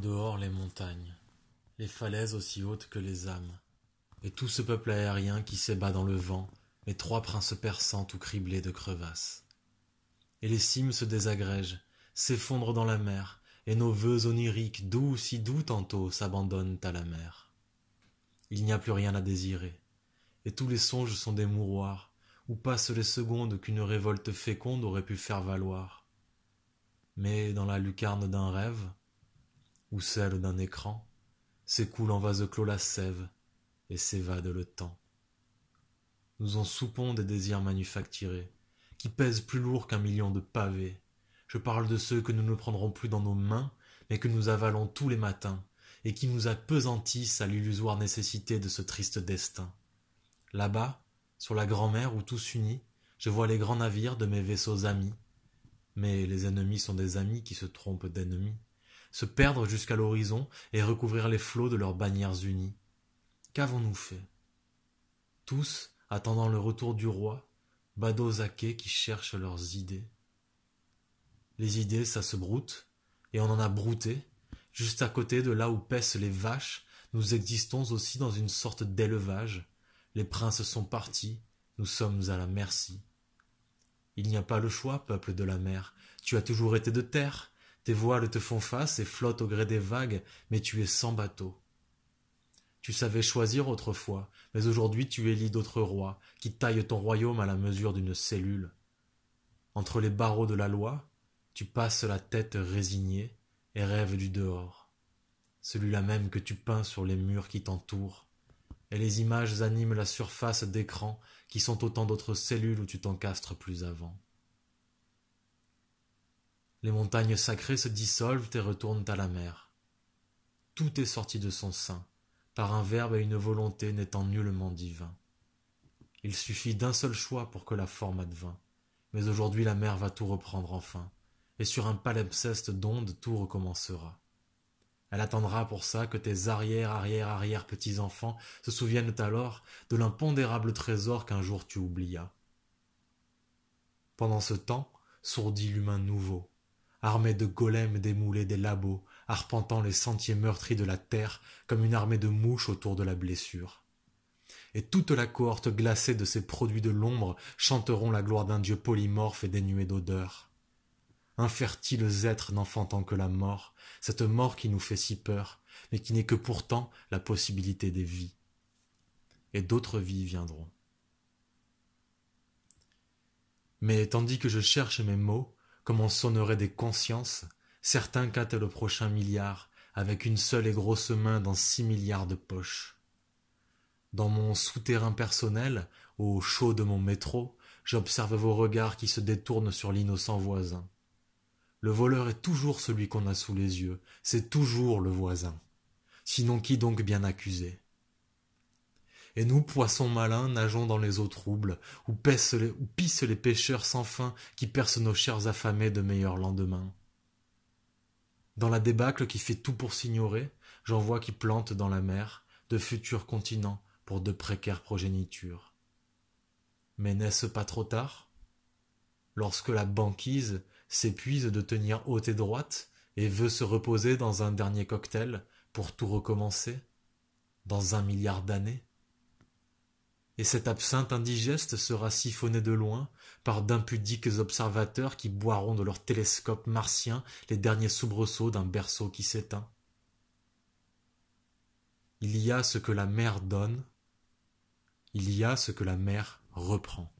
dehors les montagnes, les falaises aussi hautes que les âmes, et tout ce peuple aérien qui s'ébat dans le vent, les trois princes perçants tout criblés de crevasses. Et les cimes se désagrègent, s'effondrent dans la mer, et nos vœux oniriques, doux si doux tantôt, s'abandonnent à la mer. Il n'y a plus rien à désirer, et tous les songes sont des mouroirs, où passent les secondes qu'une révolte féconde aurait pu faire valoir. Mais dans la lucarne d'un rêve, ou celle d'un écran, s'écoule en vase clos la sève et s'évade le temps. Nous en soupons des désirs manufacturés, qui pèsent plus lourd qu'un million de pavés. Je parle de ceux que nous ne prendrons plus dans nos mains, mais que nous avalons tous les matins, et qui nous appesantissent à l'illusoire nécessité de ce triste destin. Là-bas, sur la grand-mer où tous unis, je vois les grands navires de mes vaisseaux amis. Mais les ennemis sont des amis qui se trompent d'ennemis se perdre jusqu'à l'horizon et recouvrir les flots de leurs bannières unies. Qu'avons-nous fait Tous, attendant le retour du roi, badauds qui cherchent leurs idées. Les idées, ça se broute, et on en a brouté, juste à côté de là où paissent les vaches, nous existons aussi dans une sorte d'élevage. Les princes sont partis, nous sommes à la merci. Il n'y a pas le choix, peuple de la mer, tu as toujours été de terre, tes voiles te font face et flottent au gré des vagues, mais tu es sans bateau. Tu savais choisir autrefois, mais aujourd'hui tu élis d'autres rois, qui taillent ton royaume à la mesure d'une cellule. Entre les barreaux de la loi, tu passes la tête résignée et rêves du dehors, celui-là même que tu peins sur les murs qui t'entourent, et les images animent la surface d'écrans qui sont autant d'autres cellules où tu t'encastres plus avant. Les montagnes sacrées se dissolvent et retournent à la mer. Tout est sorti de son sein, par un verbe et une volonté n'étant nullement divins. Il suffit d'un seul choix pour que la forme advint. Mais aujourd'hui la mer va tout reprendre enfin, et sur un palimpseste d'ondes tout recommencera. Elle attendra pour ça que tes arrière arrière arrière petits enfants se souviennent alors de l'impondérable trésor qu'un jour tu oublias. Pendant ce temps, sourdit l'humain nouveau, armée de golems démoulés des labos, arpentant les sentiers meurtris de la terre comme une armée de mouches autour de la blessure. Et toute la cohorte glacée de ces produits de l'ombre chanteront la gloire d'un dieu polymorphe et dénué d'odeur. Infertiles êtres n'enfantant que la mort, cette mort qui nous fait si peur, mais qui n'est que pourtant la possibilité des vies. Et d'autres vies viendront. Mais tandis que je cherche mes mots, comment sonnerait des consciences, certains quattent le prochain milliard, avec une seule et grosse main dans six milliards de poches. Dans mon souterrain personnel, au chaud de mon métro, j'observe vos regards qui se détournent sur l'innocent voisin. Le voleur est toujours celui qu'on a sous les yeux, c'est toujours le voisin. Sinon qui donc bien accusé et nous, poissons malins, nageons dans les eaux troubles, où, pissent les pêcheurs sans fin qui percent nos chairs affamées de meilleurs lendemains. Dans la débâcle qui fait tout pour s'ignorer, j'en vois qui plantent dans la mer de futurs continents pour de précaires progénitures. Mais n'est-ce pas trop tard Lorsque la banquise s'épuise de tenir haute et droite et veut se reposer dans un dernier cocktail pour tout recommencer, dans un milliard d'années et cet absinthe indigeste sera siphonné de loin par d'impudiques observateurs qui boiront de leur télescope martien les derniers soubresauts d'un berceau qui s'éteint. Il y a ce que la mer donne, il y a ce que la mer reprend.